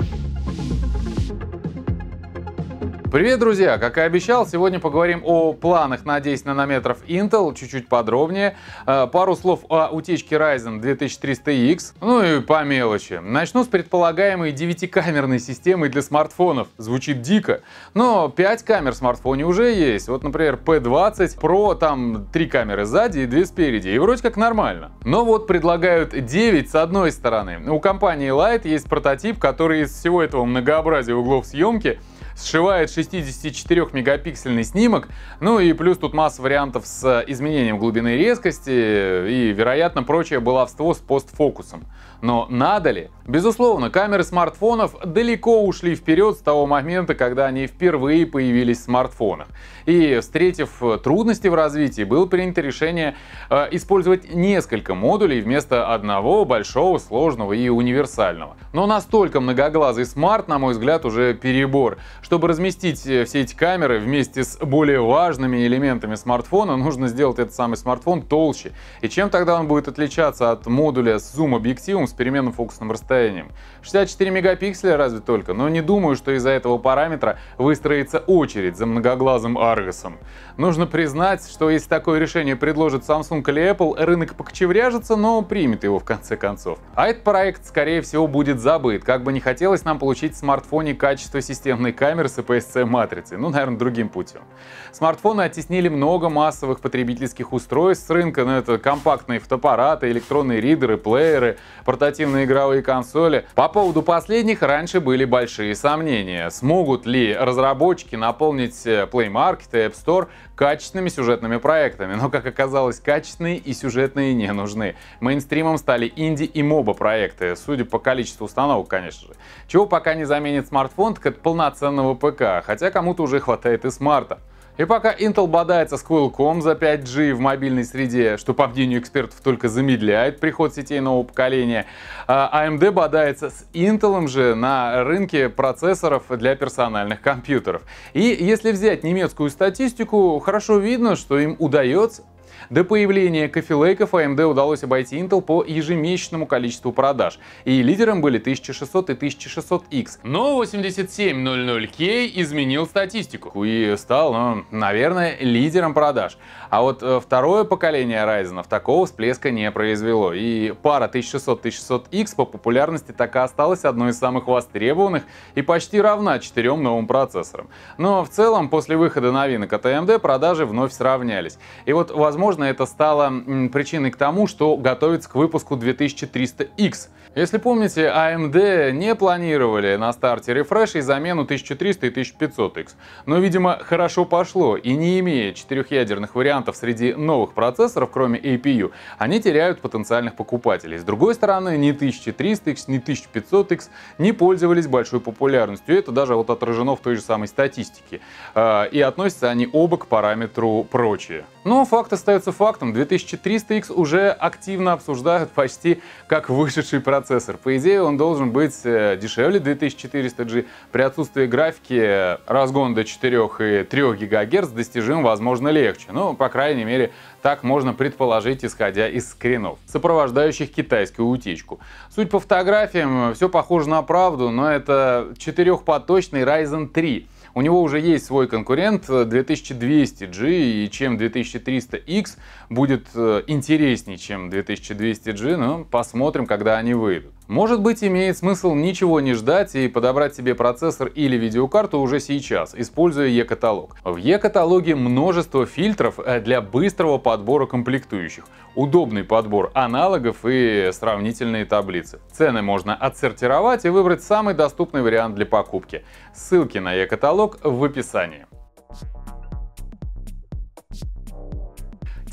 you Привет, друзья! Как и обещал, сегодня поговорим о планах на 10 нанометров Intel чуть-чуть подробнее, э, пару слов о утечке Ryzen 2300X, ну и по мелочи. Начну с предполагаемой 9-камерной системы для смартфонов. Звучит дико, но 5 камер в смартфоне уже есть. Вот, например, P20 Pro, там 3 камеры сзади и 2 спереди, и вроде как нормально. Но вот предлагают 9 с одной стороны. У компании Light есть прототип, который из всего этого многообразия углов съемки — сшивает 64-мегапиксельный снимок. Ну и плюс тут масса вариантов с э, изменением глубины резкости э, и, вероятно, прочее баловство с постфокусом. Но надо ли? Безусловно, камеры смартфонов далеко ушли вперед с того момента, когда они впервые появились в смартфонах. И, встретив э, трудности в развитии, было принято решение э, использовать несколько модулей вместо одного большого, сложного и универсального. Но настолько многоглазый смарт, на мой взгляд, уже перебор, чтобы разместить э, все эти камеры вместе с более важными элементами смартфона, нужно сделать этот самый смартфон толще. И чем тогда он будет отличаться от модуля с зум-объективом с переменным фокусным расстоянием? 64 мегапикселя разве только, но не думаю, что из-за этого параметра выстроится очередь за многоглазым Аргосом. Нужно признать, что если такое решение предложит Samsung или Apple, рынок покочевряжется, но примет его в конце концов. А этот проект, скорее всего, будет забыт, как бы не хотелось нам получить в смартфоне качество системной камеры, камер с EPSC-матрицей, ну, наверное, другим путем. Смартфоны оттеснили много массовых потребительских устройств с рынка, ну, это компактные фотоаппараты, электронные ридеры, плееры, портативные игровые консоли. По поводу последних раньше были большие сомнения, смогут ли разработчики наполнить э, Play Market и App Store качественными сюжетными проектами, но, как оказалось, качественные и сюжетные не нужны. Мейнстримом стали инди и моба проекты, судя по количеству установок, конечно же. Чего пока не заменит смартфон, так это полноценного мощного ПК, хотя кому-то уже хватает и смарта. И пока Intel бодается с Qualcomm за 5G в мобильной среде, что по мнению экспертов только замедляет приход сетей нового поколения, AMD а а бодается с Intel же на рынке процессоров для персональных компьютеров. И если взять немецкую статистику, хорошо видно, что им удается до появления кофелейков AMD удалось обойти Intel по ежемесячному количеству продаж, и лидером были 1600 и 1600X. Но 8700K изменил статистику и стал, ну, наверное, лидером продаж. А вот э, второе поколение Ryzen такого всплеска не произвело, и пара 1600-1600X по популярности так и осталась одной из самых востребованных и почти равна четырем новым процессорам. Но в целом, после выхода новинок от AMD продажи вновь сравнялись. И вот, возможно, возможно, это стало причиной к тому, что готовится к выпуску 2300X. Если помните, AMD а не планировали на старте рефреша и замену 1300 и 1500X. Но, видимо, хорошо пошло, и не имея четырехъядерных вариантов среди новых процессоров, кроме APU, они теряют потенциальных покупателей. С другой стороны, ни 1300X, ни 1500X не пользовались большой популярностью. Это даже вот отражено в той же самой статистике. А, и относятся они оба к параметру прочие. Но факт остается являются фактом. 2300X уже активно обсуждают почти как вышедший процессор. По идее, он должен быть э, дешевле 2400G. При отсутствии графики э, разгон до 4 и 3 ГГц достижим, возможно, легче. Ну, по крайней мере, так можно предположить, исходя из скринов, сопровождающих китайскую утечку. Суть по фотографиям, э, все похоже на правду, но это четырехпоточный Ryzen 3 у него уже есть свой конкурент 2200G, э, и чем 2300X будет э, интереснее, чем 2200G, ну, посмотрим, когда они выйдут. Может быть, имеет смысл ничего не ждать и подобрать себе процессор или видеокарту уже сейчас, используя e-каталог. В e-каталоге множество фильтров э, для быстрого подбора комплектующих, удобный подбор аналогов и сравнительные таблицы. Цены можно отсортировать и выбрать самый доступный вариант для покупки. Ссылки на e-каталог в описании.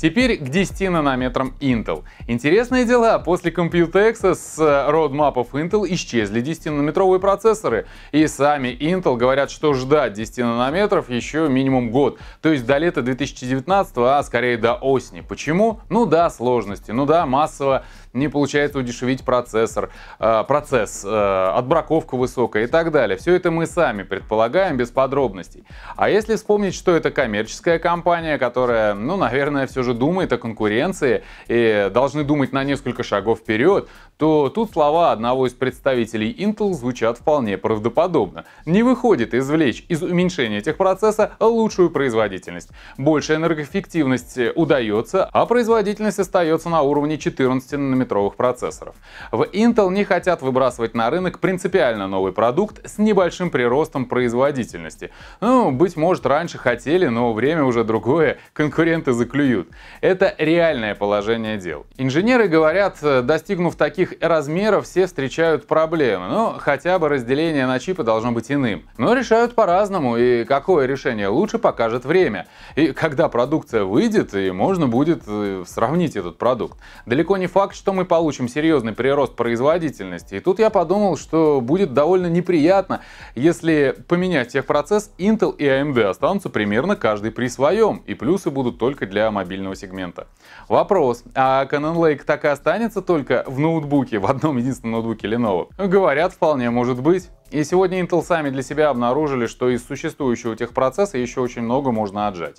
Теперь к 10 нанометрам Intel. Интересные дела. после Computex с э, родмапов Intel исчезли 10-нанометровые процессоры. И сами Intel говорят, что ждать 10 нанометров еще минимум год. То есть до лета 2019, а скорее до осени. Почему? Ну да, сложности, ну да, массово не получается удешевить процессор, э, процесс, э, отбраковка высокая и так далее. Все это мы сами предполагаем без подробностей. А если вспомнить, что это коммерческая компания, которая, ну, наверное, все же думает о конкуренции и должны думать на несколько шагов вперед, то тут слова одного из представителей Intel звучат вполне правдоподобно. Не выходит извлечь из уменьшения этих техпроцесса лучшую производительность. Большая энергоэффективность э, удается, а производительность остается на уровне 14 нанометров 8 процессоров. В Intel не хотят выбрасывать на рынок принципиально новый продукт с небольшим приростом производительности. Ну, быть может, раньше хотели, но время уже другое, конкуренты заклюют. Это реальное положение дел. Инженеры говорят, э, достигнув таких размеров, все встречают проблемы, но ну, хотя бы разделение на чипы должно быть иным. Но решают по-разному, и какое решение лучше покажет время. И когда продукция выйдет, и можно будет э, сравнить этот продукт. Далеко не факт, что мы получим серьезный прирост производительности. И тут я подумал, что будет довольно неприятно, если поменять техпроцесс, Intel и AMD останутся примерно каждый при своем, и плюсы будут только для мобильного сегмента. Вопрос, а Canon Lake так и останется только в ноутбуке, в одном единственном ноутбуке Lenovo? Говорят, вполне может быть. И сегодня Intel сами для себя обнаружили, что из существующего техпроцесса еще очень много можно отжать.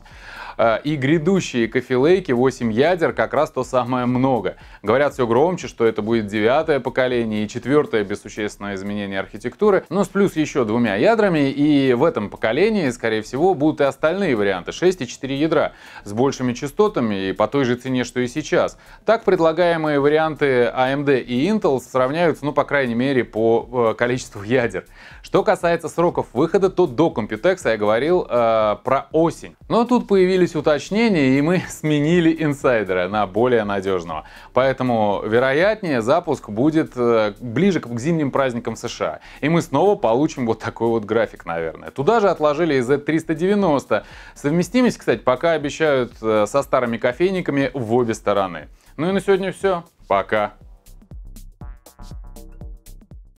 Э, и грядущие кофелейки 8 ядер как раз то самое много. Говорят все громче, что это будет девятое поколение и четвертое без существенного изменения архитектуры, но ну, с плюс еще двумя ядрами, и в этом поколении, скорее всего, будут и остальные варианты, 6 и 4 ядра, с большими частотами и по той же цене, что и сейчас. Так предлагаемые варианты AMD а и Intel сравняются, ну, по крайней мере, по э, количеству ядер лет. Что касается сроков выхода, то до Computex я говорил э, про осень. Но тут появились уточнения, и мы сменили инсайдера на более надежного. Поэтому, вероятнее, запуск будет э, ближе к, зимним праздникам США. И мы снова получим вот такой вот график, наверное. Туда же отложили и Z390. Совместимость, кстати, пока обещают э, со старыми кофейниками в обе стороны. Ну и на сегодня все. Пока.